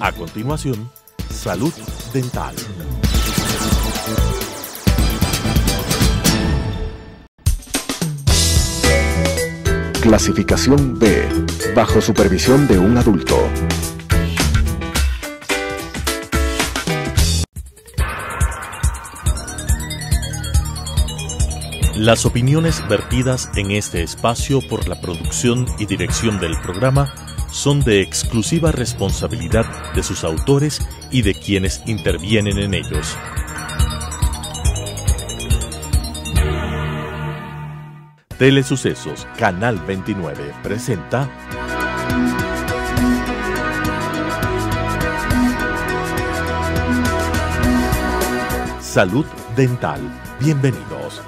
A continuación, salud dental. Clasificación B, bajo supervisión de un adulto. Las opiniones vertidas en este espacio por la producción y dirección del programa son de exclusiva responsabilidad de sus autores y de quienes intervienen en ellos. Telesucesos, Canal 29, presenta... Salud Dental. Bienvenidos.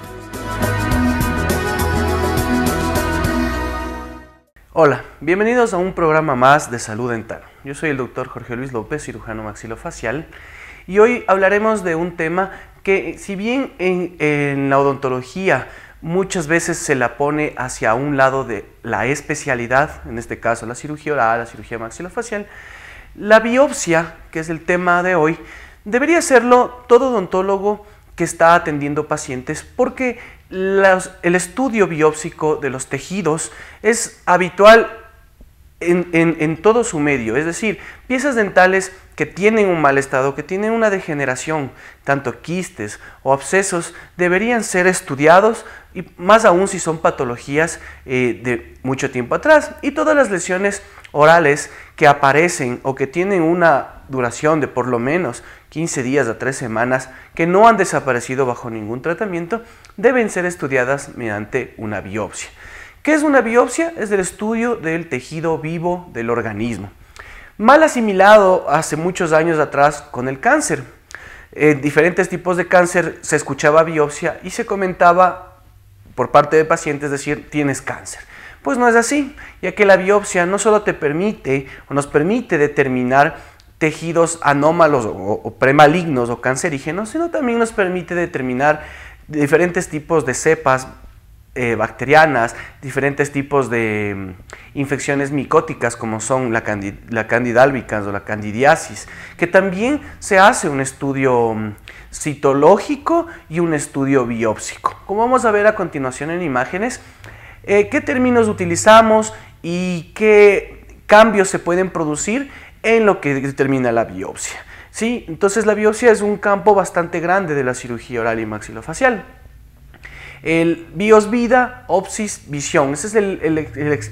Hola, Bienvenidos a un programa más de salud dental. Yo soy el doctor Jorge Luis López, cirujano maxilofacial, y hoy hablaremos de un tema que si bien en, la odontología muchas veces se la pone hacia un lado de la especialidad, en este caso la cirugía oral, la cirugía maxilofacial, la biopsia, que es el tema de hoy, debería hacerlo todo odontólogo que está atendiendo pacientes porque el estudio biópsico de los tejidos es habitual en, todo su medio, es decir, piezas dentales que tienen un mal estado, que tienen una degeneración, tanto quistes o abscesos, deberían ser estudiados y más aún si son patologías eh, de mucho tiempo atrás. Y todas las lesiones orales que aparecen o que tienen una duración de por lo menos 15 días a 3 semanas, que no han desaparecido bajo ningún tratamiento, deben ser estudiadas mediante una biopsia. ¿Qué es una biopsia? Es el estudio del tejido vivo del organismo. Mal asimilado hace muchos años atrás con el cáncer. En diferentes tipos de cáncer se escuchaba biopsia y se comentaba por parte de pacientes decir tienes cáncer. Pues no es así, ya que la biopsia no solo te permite o nos permite determinar tejidos anómalos o, o premalignos o cancerígenos, sino también nos permite determinar diferentes tipos de cepas eh, bacterianas, diferentes tipos de mm, infecciones micóticas como son la, candid o la candidiasis, que también se hace un estudio mm, citológico y un estudio biópsico. Como vamos a ver a continuación en imágenes, eh, qué términos utilizamos y qué cambios se pueden producir en lo que determina la biopsia. ¿Sí? Entonces la biopsia es un campo bastante grande de la cirugía oral y maxilofacial. El bios vida, opsis, visión. Ese es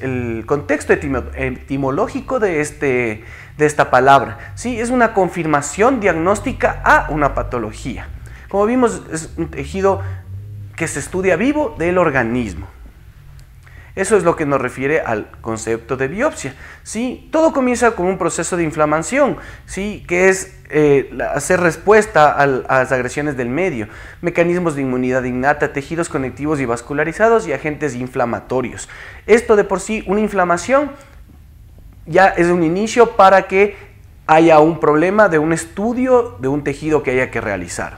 el, contexto etimológico de, este, de esta palabra. ¿sí? Es una confirmación diagnóstica a una patología. Como vimos, es un tejido que se estudia vivo del organismo. Eso es lo que nos refiere al concepto de biopsia. ¿sí? Todo comienza con un proceso de inflamación, ¿sí? que es eh, hacer respuesta a las agresiones del medio, mecanismos de inmunidad innata, tejidos conectivos y vascularizados y agentes inflamatorios. Esto de por sí, una inflamación ya es un inicio para que haya un problema de un estudio de un tejido que haya que realizar.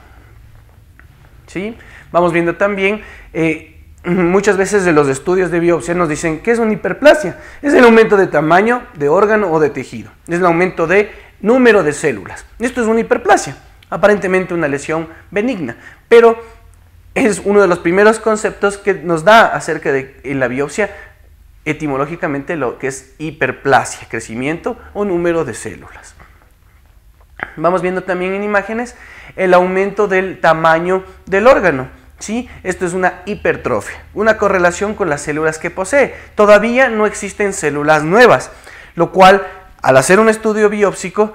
¿Sí? Vamos viendo también... Eh, muchas veces de los estudios de biopsia nos dicen que es una hiperplasia. Es el aumento de tamaño de órgano o de tejido. Es el aumento de número de células. Esto es una hiperplasia. Aparentemente una lesión benigna. Pero es uno de los primeros conceptos que nos da acerca de la biopsia etimológicamente lo que es hiperplasia, crecimiento o número de células. Vamos viendo también en imágenes el aumento del tamaño del órgano. Esto es una hipertrofia, una correlación con las células que posee. Todavía no existen células nuevas, lo cual al hacer un estudio biópsico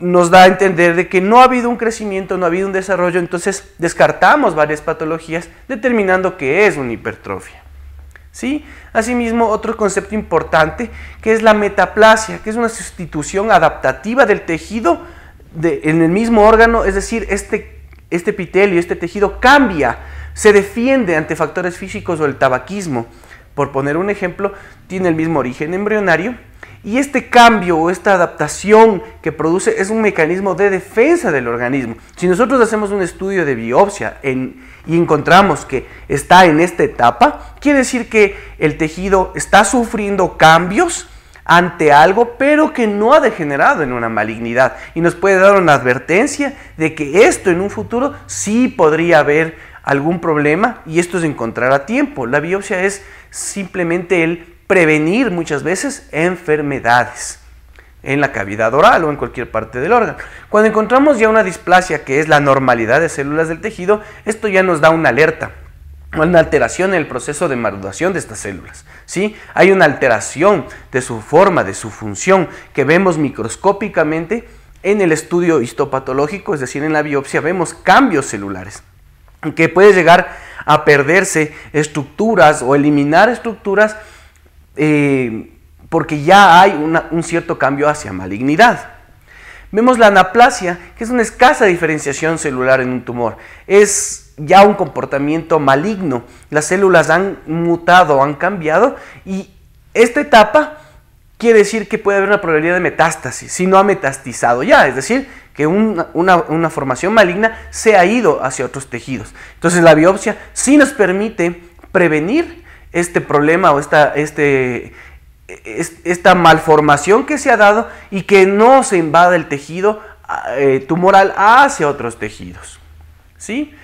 nos da a entender de que no ha habido un crecimiento, no ha habido un desarrollo, entonces descartamos varias patologías determinando que es una hipertrofia. ¿Sí? Asimismo, otro concepto importante que es la metaplasia, que es una sustitución adaptativa del tejido en el mismo órgano, es decir, este este epitelio, este tejido cambia, se defiende ante factores físicos o el tabaquismo. Por poner un ejemplo, tiene el mismo origen embrionario y este cambio o esta adaptación que produce es un mecanismo de defensa del organismo. Si nosotros hacemos un estudio de biopsia y encontramos que está en esta etapa, quiere decir que el tejido está sufriendo cambios ante algo, pero que no ha degenerado en una malignidad. Y nos puede dar una advertencia de que esto en un futuro sí podría haber algún problema y esto es encontrar a tiempo. La biopsia es simplemente el prevenir muchas veces enfermedades en la cavidad oral o en cualquier parte del órgano. Cuando encontramos ya una displasia que es la normalidad de células del tejido, esto ya nos da una alerta una alteración en el proceso de maduración de estas células. ¿sí? Hay una alteración de su forma, de su función, que vemos microscópicamente en el estudio histopatológico, es decir, en la biopsia, vemos cambios celulares, que puede llegar a perderse estructuras o eliminar estructuras eh, porque ya hay un cierto cambio hacia malignidad. Vemos la anaplasia, que es una escasa diferenciación celular en un tumor. Es ya un comportamiento maligno. Las células han mutado, han cambiado y esta etapa quiere decir que puede haber una probabilidad de metástasis, si no ha metastizado ya, es decir, que una, formación maligna se ha ido hacia otros tejidos. Entonces la biopsia sí nos permite prevenir este problema o esta, este, malformación que se ha dado y que no se invada el tejido eh, tumoral hacia otros tejidos. ¿Sí?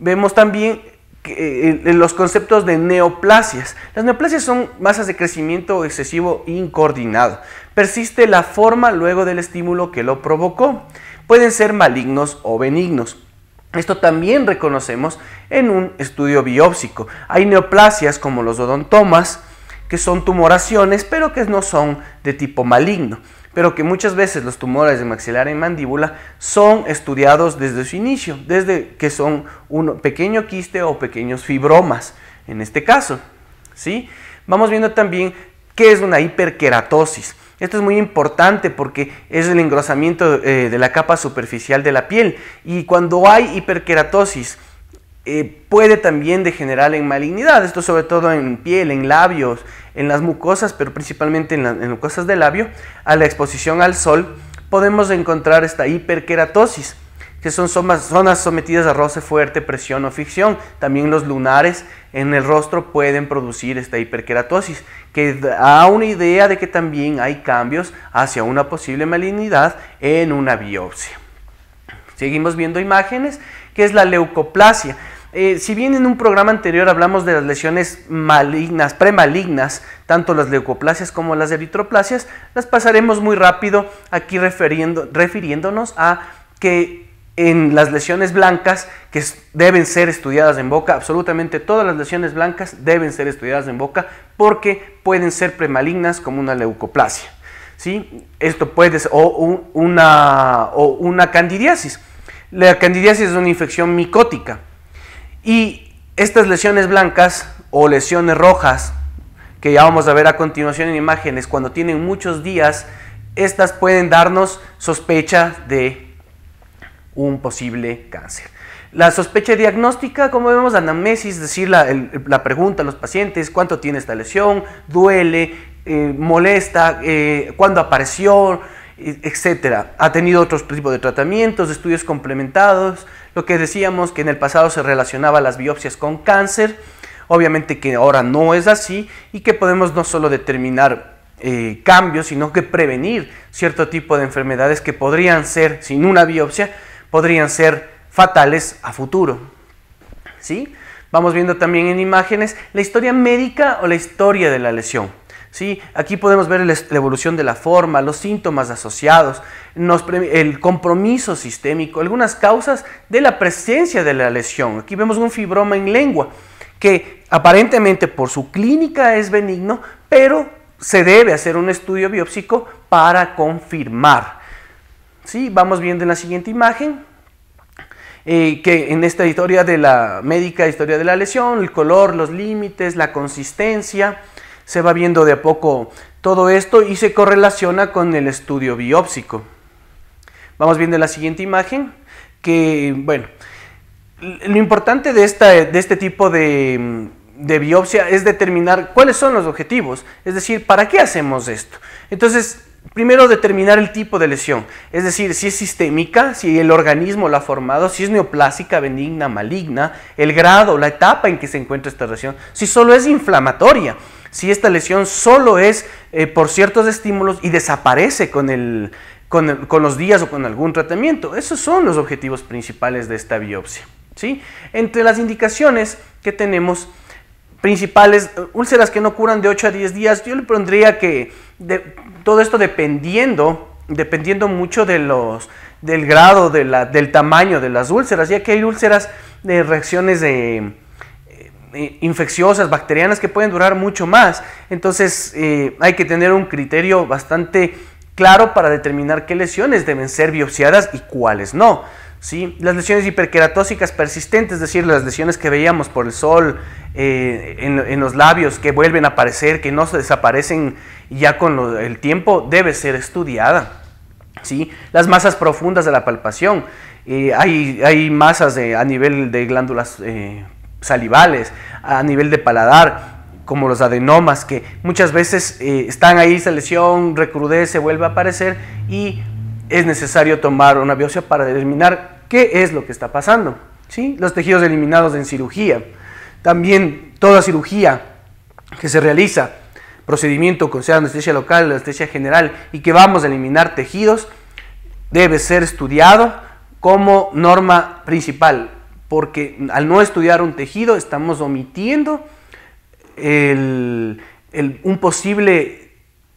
vemos también eh, los conceptos de neoplasias. Las neoplasias son masas de crecimiento excesivo incoordinado. Persiste la forma luego del estímulo que lo provocó. Pueden ser malignos o benignos. Esto también reconocemos en un estudio biópsico. Hay neoplasias como los odontomas, que son tumoraciones, pero que no son de tipo maligno pero que muchas veces los tumores de maxilar y mandíbula son estudiados desde su inicio, desde que son un pequeño quiste o pequeños fibromas, en este caso. ¿sí? Vamos viendo también qué es una hiperqueratosis Esto es muy importante porque es el engrosamiento eh, de la capa superficial de la piel y cuando hay hiperqueratosis eh, puede también degenerar en malignidad, esto sobre todo en piel, en labios, en las mucosas, pero principalmente en, las mucosas del labio, a la exposición al sol podemos encontrar esta hiperqueratosis que son zonas sometidas a roce fuerte, presión o ficción. También los lunares en el rostro pueden producir esta hiperqueratosis que da una idea de que también hay cambios hacia una posible malignidad en una biopsia. Seguimos viendo imágenes, que es la leucoplasia. Eh, si bien en un programa anterior hablamos de las lesiones malignas, premalignas, tanto las leucoplasias como las eritroplasias, las pasaremos muy rápido aquí refiriéndonos a que en las lesiones blancas, que deben ser estudiadas en boca, absolutamente todas las lesiones blancas deben ser estudiadas en boca porque pueden ser premalignas como una leucoplasia. ¿sí? Esto puede ser o una candidiasis. La candidiasis es una infección micótica y estas lesiones blancas o lesiones rojas, que ya vamos a ver a continuación en imágenes, cuando tienen muchos días, estas pueden darnos sospecha de un posible cáncer. La sospecha diagnóstica, como vemos, anamnesis, es decir, la, pregunta a los pacientes, cuánto tiene esta lesión, duele, eh, molesta, eh, cuándo apareció, etcétera. Ha tenido otros tipos de tratamientos, estudios complementados, lo que decíamos que en el pasado se relacionaba las biopsias con cáncer, obviamente que ahora no es así y que podemos no solo determinar eh, cambios, sino que prevenir cierto tipo de enfermedades que podrían ser, sin una biopsia, podrían ser fatales a futuro. ¿Sí? Vamos viendo también en imágenes la historia médica o la historia de la lesión. ¿sí? Aquí podemos ver la evolución de la forma, los síntomas asociados, el compromiso sistémico, algunas causas de la presencia de la lesión. Aquí vemos un fibroma en lengua que aparentemente por su clínica es benigno, pero se debe hacer un estudio biopsico para confirmar. ¿Sí? Vamos viendo en la siguiente imagen. Eh, que en esta historia de la médica, historia de la lesión, el color, los límites, la consistencia, se va viendo de a poco todo esto y se correlaciona con el estudio biopsico Vamos viendo la siguiente imagen, que bueno, lo importante de, de este tipo de, de biopsia es determinar cuáles son los objetivos, es decir, ¿para qué hacemos esto? Entonces, Primero, determinar el tipo de lesión, es decir, si es sistémica, si el organismo la ha formado, si es neoplásica, benigna, maligna, el grado, la etapa en que se encuentra esta lesión, si solo es inflamatoria, si esta lesión solo es eh, por ciertos estímulos y desaparece con, con, los días o con algún tratamiento. Esos son los objetivos principales de esta biopsia. ¿sí? Entre las indicaciones que tenemos principales, eh, úlceras que no curan de 8 a 10 días, yo le pondría que todo esto dependiendo, dependiendo mucho de los, del grado, de la, del tamaño de las úlceras, ya que hay úlceras de reacciones de eh, infecciosas, bacterianas que pueden durar mucho más. Entonces eh, hay que tener un criterio bastante claro para determinar qué lesiones deben ser biopsiadas y cuáles no. ¿sí? Las lesiones hiperqueratósicas persistentes, es decir, las lesiones que veíamos por el sol eh, en, los labios que vuelven a aparecer, que no se desaparecen ya con el tiempo, debe ser estudiada. ¿sí? Las masas profundas de la palpación. hay, hay, masas a nivel de glándulas salivales, a nivel de paladar, como los adenomas, que muchas veces eh, están ahí, esa lesión recrudece, vuelve a aparecer y es necesario tomar una biopsia para determinar qué es lo que está pasando. ¿sí? Los tejidos eliminados en cirugía. También toda cirugía que se realiza, procedimiento con sea anestesia local, anestesia general, y que vamos a eliminar tejidos, debe ser estudiado como norma principal porque al no estudiar un tejido estamos omitiendo un posible,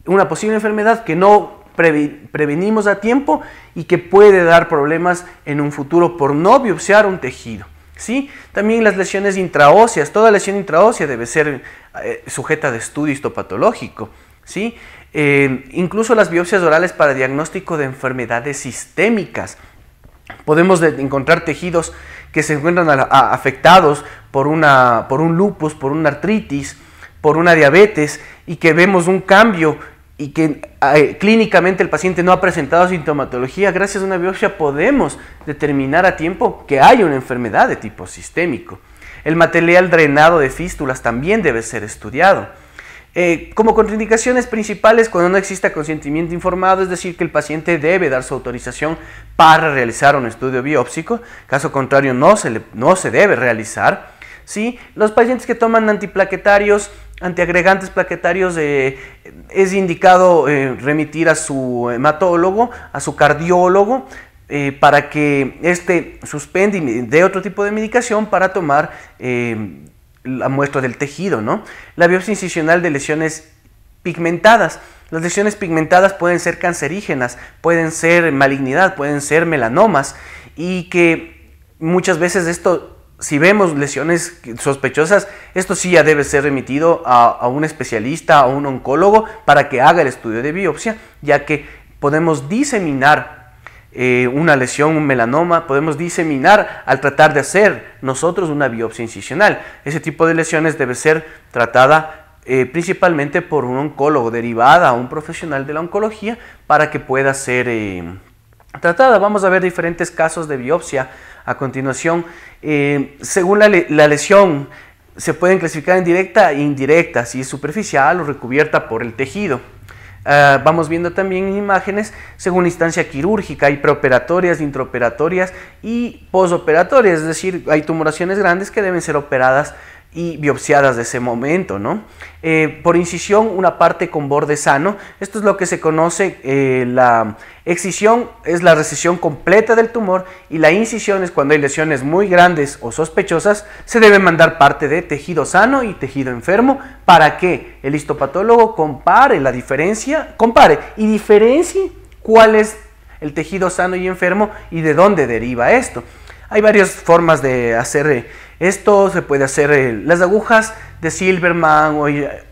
una posible enfermedad que no prevenimos a tiempo y que puede dar problemas en un futuro por no biopsiar un tejido. ¿sí? También las lesiones intraóseas, toda lesión intraósea debe ser eh, sujeta de estudio histopatológico. ¿sí? Eh, incluso las biopsias orales para diagnóstico de enfermedades sistémicas. Podemos encontrar tejidos que se encuentran afectados por, un lupus, por una artritis, por una diabetes y que vemos un cambio y que eh, clínicamente el paciente no ha presentado sintomatología, gracias a una biopsia podemos determinar a tiempo que hay una enfermedad de tipo sistémico. El material drenado de fístulas también debe ser estudiado. Eh, como contraindicaciones principales, cuando no exista consentimiento informado, es decir, que el paciente debe dar su autorización para realizar un estudio biópsico, caso contrario no se, no se debe realizar. ¿sí? Los pacientes que toman antiplaquetarios, antiagregantes plaquetarios, eh, es indicado eh, remitir a su hematólogo, a su cardiólogo, para que este suspende y dé otro tipo de medicación para tomar la muestra del tejido, ¿no? La biopsia incisional de lesiones pigmentadas. Las lesiones pigmentadas pueden ser cancerígenas, pueden ser malignidad, pueden ser melanomas y que muchas veces esto, si vemos lesiones sospechosas, esto sí ya debe ser remitido a, a un especialista, a un oncólogo para que haga el estudio de biopsia, ya que podemos diseminar eh, una lesión, un melanoma, podemos diseminar al tratar de hacer nosotros una biopsia incisional. Ese tipo de lesiones debe ser tratada eh, principalmente por un oncólogo, derivada a un profesional de la oncología para que pueda ser eh, tratada. Vamos a ver diferentes casos de biopsia a continuación. según la, la, lesión, se pueden clasificar en directa e indirecta, si es superficial o recubierta por el tejido. Ah, vamos viendo también imágenes según instancia quirúrgica, hay preoperatorias, intraoperatorias y posoperatorias, es decir, hay tumoraciones grandes que deben ser operadas y biopsiadas de ese momento, ¿no? Eh, por incisión, una parte con borde sano. Esto es lo que se conoce, eh, la excisión es la recesión completa del tumor y la incisión es cuando hay lesiones muy grandes o sospechosas, se debe mandar parte de tejido sano y tejido enfermo para que el histopatólogo compare la diferencia, compare y diferencie cuál es el tejido sano y enfermo y de dónde deriva esto. Hay varias formas de hacer eh, esto se puede hacer, las agujas de Silverman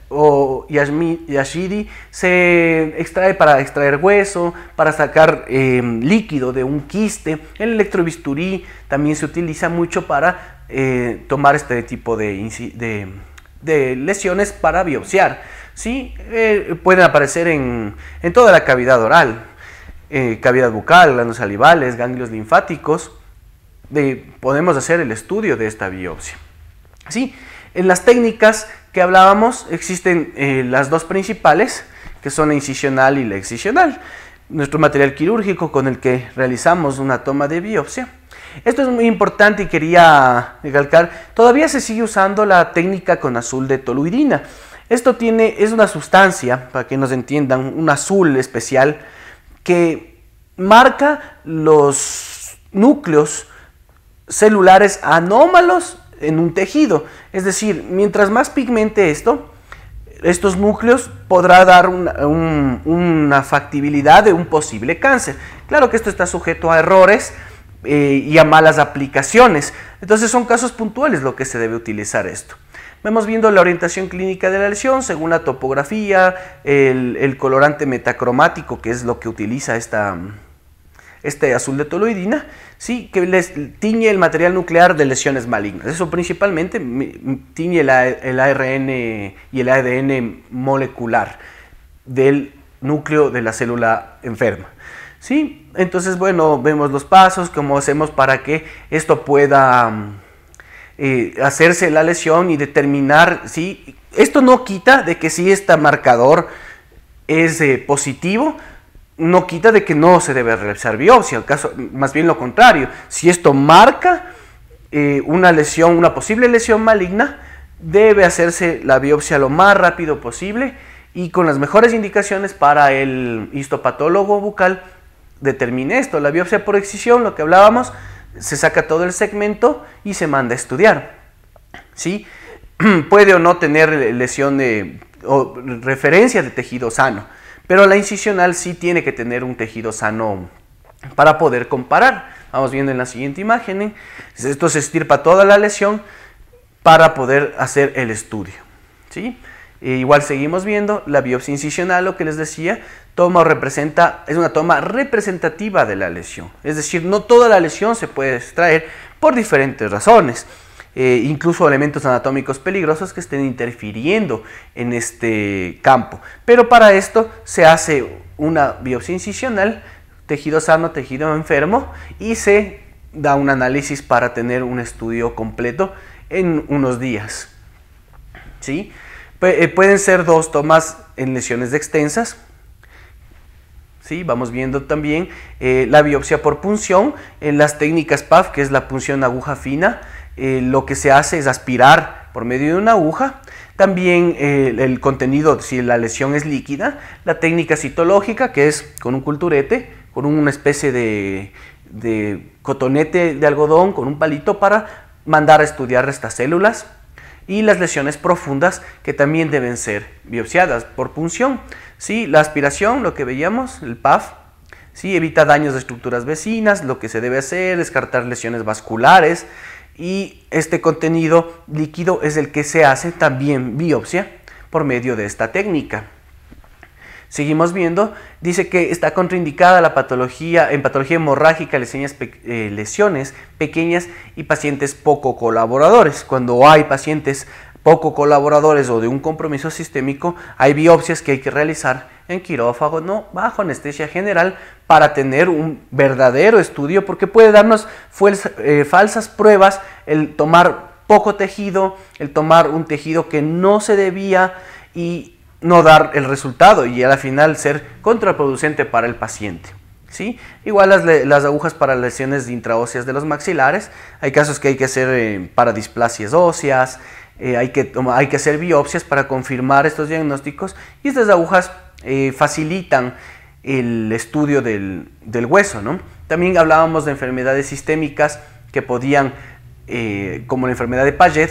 o, Yashidi se extrae para extraer hueso, para sacar em, líquido de un quiste. El electrobisturí también se utiliza mucho para eh, tomar este tipo de, lesiones para biopsiar. ¿sí? Eh, pueden aparecer en, en, toda la cavidad oral, eh, cavidad bucal, glándulas salivales, ganglios linfáticos podemos hacer el estudio de esta biopsia. ¿Sí? En las técnicas que hablábamos existen eh, las dos principales, que son la incisional y la excisional. Nuestro material quirúrgico con el que realizamos una toma de biopsia. Esto es muy importante y quería recalcar, todavía se sigue usando la técnica con azul de toluidina. Esto tiene, es una sustancia, para que nos entiendan, un azul especial que marca los núcleos celulares anómalos en un tejido. Es decir, mientras más pigmente esto, estos núcleos podrá dar una, factibilidad de un posible cáncer. Claro que esto está sujeto a errores eh, y a malas aplicaciones. Entonces son casos puntuales lo que se debe utilizar esto. Vemos viendo la orientación clínica de la lesión según la topografía, el colorante metacromático, que es lo que utiliza esta, este azul de toloidina, sí, que les tiñe el material nuclear de lesiones malignas. Eso principalmente tiñe el, ARN y el ADN molecular del núcleo de la célula enferma. ¿Sí? Entonces, bueno, vemos los pasos, cómo hacemos para que esto pueda mm, eh, hacerse la lesión y determinar, ¿sí? Esto no quita de que si este marcador es eh, positivo, no quita de que no se debe realizar biopsia, al caso, más bien lo contrario, si esto marca eh, una lesión, una posible lesión maligna, debe hacerse la biopsia lo más rápido posible y con las mejores indicaciones para el histopatólogo bucal determine esto. La biopsia por excisión, lo que hablábamos, se saca todo el segmento y se manda a estudiar. ¿Sí? Puede o no tener lesión de o referencia de tejido sano. Pero la incisional sí tiene que tener un tejido sano para poder comparar. Vamos viendo en la siguiente imagen. ¿eh? Esto se estirpa toda la lesión para poder hacer el estudio. ¿sí? E igual seguimos viendo la biopsia incisional, lo que les decía, toma o representa, es una toma representativa de la lesión. Es decir, no toda la lesión se puede extraer por diferentes razones. Eh, incluso elementos anatómicos peligrosos que estén interfiriendo en este campo. Pero para esto se hace una biopsia incisional, tejido sano, tejido enfermo, y se da un análisis para tener un estudio completo en unos días. ¿Sí? Eh, pueden ser dos tomas en lesiones extensas. ¿Sí? Vamos viendo también eh, la biopsia por punción en las técnicas PAF, que es la punción aguja fina, eh, lo que se hace es aspirar por medio de una aguja. También eh, el contenido, si la lesión es líquida, la técnica citológica, que es con un culturete, con una especie de, de cotonete de algodón, con un palito para mandar a estudiar estas células. Y las lesiones profundas que también deben ser biopsiadas por punción. ¿sí? La aspiración, lo que veíamos, el PAF, ¿sí? evita daños de estructuras vecinas, lo que se debe hacer, descartar lesiones vasculares, y este contenido líquido es el que se hace también biopsia por medio de esta técnica. Seguimos viendo, dice que está contraindicada la patología en patología hemorrágica, lesiones, eh, lesiones pequeñas y pacientes poco colaboradores. Cuando hay pacientes poco colaboradores o de un compromiso sistémico, hay biopsias que hay que realizar en quirófago, no bajo anestesia general, para tener un verdadero estudio, porque puede darnos eh, falsas pruebas el tomar poco tejido, el tomar un tejido que no se debía y no dar el resultado y al final ser contraproducente para el paciente. ¿Sí? Igual las, agujas para lesiones intraóseas de los maxilares. Hay casos que hay que hacer eh, para displasias óseas, eh, hay, que hacer biopsias para confirmar estos diagnósticos y estas agujas eh, facilitan el estudio del, hueso. También hablábamos de enfermedades sistémicas que podían, eh, como la enfermedad de Paget,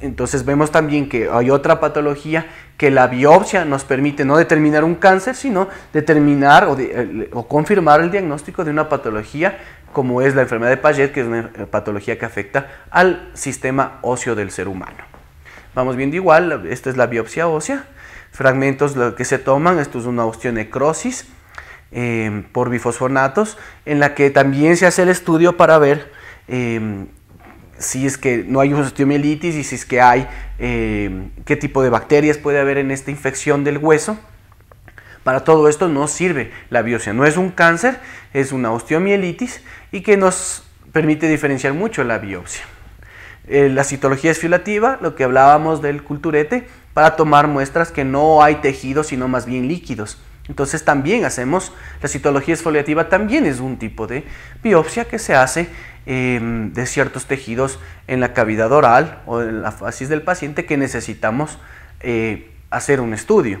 entonces vemos también que hay otra patología que la biopsia nos permite no determinar un cáncer, sino determinar o, o confirmar el diagnóstico de una patología como es la enfermedad de Paget, que es una patología que afecta al sistema óseo del ser humano. Vamos viendo igual, esta es la biopsia ósea. Fragmentos que se toman, esto es una osteonecrosis em, por bifosfonatos, en la que también se hace el estudio para ver em, si es que no hay osteomielitis y si es que hay em, qué tipo de bacterias puede haber en esta infección del hueso. Para todo esto no sirve la biopsia, no es un cáncer, es una osteomielitis y que nos permite diferenciar mucho la biopsia. Eh, la citología esfoliativa, lo que hablábamos del culturete, para tomar muestras que no hay tejidos, sino más bien líquidos. Entonces también hacemos, la citología esfoliativa también es un tipo de biopsia que se hace em, de ciertos tejidos en la cavidad oral o en la fasis del paciente que necesitamos eh, hacer un estudio.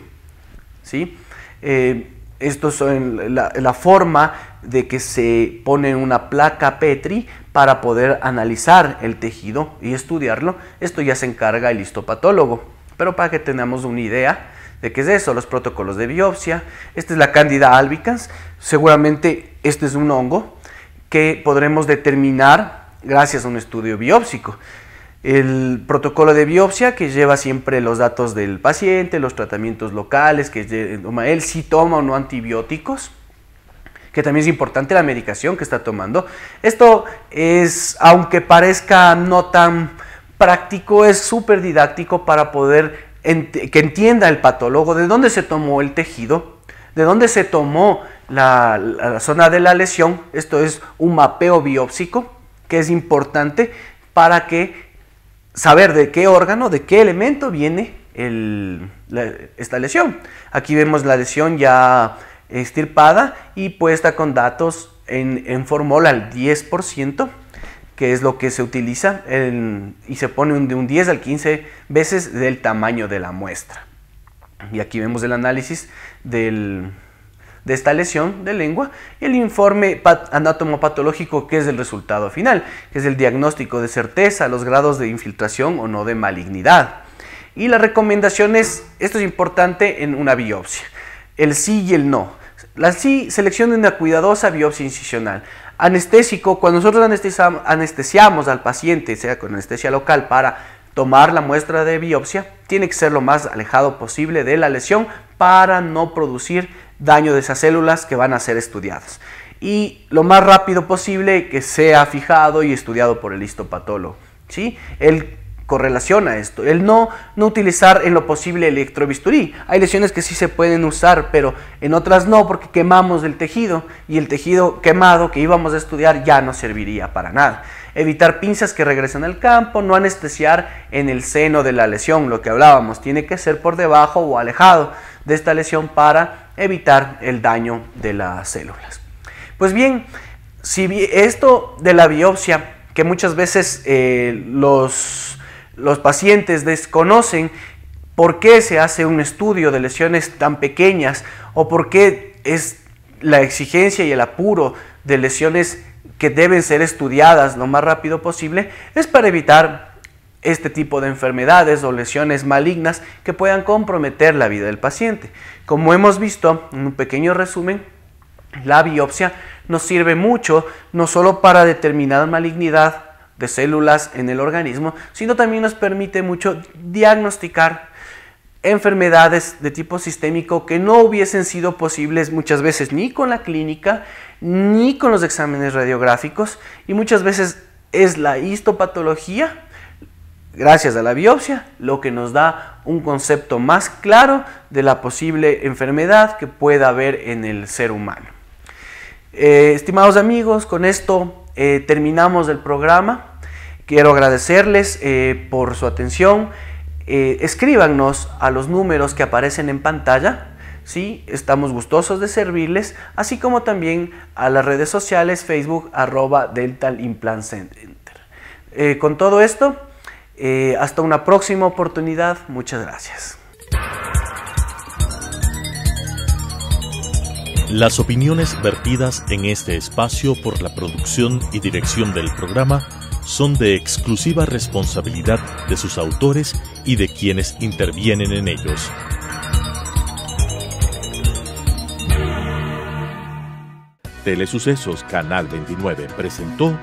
¿sí? Eh, estos la, la, forma de que se pone una placa Petri para poder analizar el tejido y estudiarlo. Esto ya se encarga el histopatólogo. Pero para que tengamos una idea de qué es eso, los protocolos de biopsia. Esta es la Candida albicans. Seguramente este es un hongo que podremos determinar gracias a un estudio biópsico. El protocolo de biopsia que lleva siempre los datos del paciente, los tratamientos locales, que él si toma o no antibióticos que también es importante la medicación que está tomando. Esto es, aunque parezca no tan práctico, es súper didáctico para poder que entienda el patólogo de dónde se tomó el tejido, de dónde se tomó la, zona de la lesión. Esto es un mapeo biópsico que es importante para que saber de qué órgano, de qué elemento viene esta lesión. Aquí vemos la lesión ya estirpada y puesta con datos en, en formol al 10%, que es lo que se utiliza y se pone de un 10 al 15 veces del tamaño de la muestra. Y aquí vemos el análisis de esta lesión de lengua y el informe anatomopatológico que es el resultado final, que es el diagnóstico de certeza, los grados de infiltración o no de malignidad. Y las recomendaciones, esto es importante en una biopsia, el sí y el no selección de una cuidadosa biopsia incisional. Anestésico, cuando nosotros anestesiamos al paciente, sea con anestesia local, para tomar la muestra de biopsia, tiene que ser lo más alejado posible de la lesión para no producir daño de esas células que van a ser estudiadas. Y lo más rápido posible que sea fijado y estudiado por el histopatólogo. ¿sí? El a esto. El no, no utilizar en lo posible electrobisturí. Hay lesiones que sí se pueden usar, pero en otras no, porque quemamos el tejido y el tejido quemado que íbamos a estudiar ya no serviría para nada. Evitar pinzas que regresen al campo, no anestesiar en el seno de la lesión, lo que hablábamos, tiene que ser por debajo o alejado de esta lesión para evitar el daño de las células. Pues bien, si esto de la biopsia, que muchas veces eh, los los pacientes desconocen por qué se hace un estudio de lesiones tan pequeñas o por qué es la exigencia y el apuro de lesiones que deben ser estudiadas lo más rápido posible, es para evitar este tipo de enfermedades o lesiones malignas que puedan comprometer la vida del paciente. Como hemos visto en un pequeño resumen, la biopsia nos sirve mucho no solo para determinar malignidad de células en el organismo, sino también nos permite mucho diagnosticar enfermedades de tipo sistémico que no hubiesen sido posibles muchas veces ni con la clínica ni con los exámenes radiográficos y muchas veces es la histopatología gracias a la biopsia, lo que nos da un concepto más claro de la posible enfermedad que pueda haber en el ser humano. Eh, estimados amigos, con esto eh, terminamos el programa. Quiero agradecerles eh, por su atención. Eh, escríbanos a los números que aparecen en pantalla. ¿sí? Estamos gustosos de servirles, así como también a las redes sociales Facebook arroba Dental Implant Center. con todo esto, hasta una próxima oportunidad. Muchas gracias. Las opiniones vertidas en este espacio por la producción y dirección del programa son de exclusiva responsabilidad de sus autores y de quienes intervienen en ellos. Telesucesos Canal 29 presentó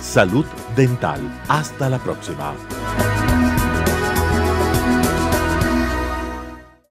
Salud Dental. Hasta la próxima.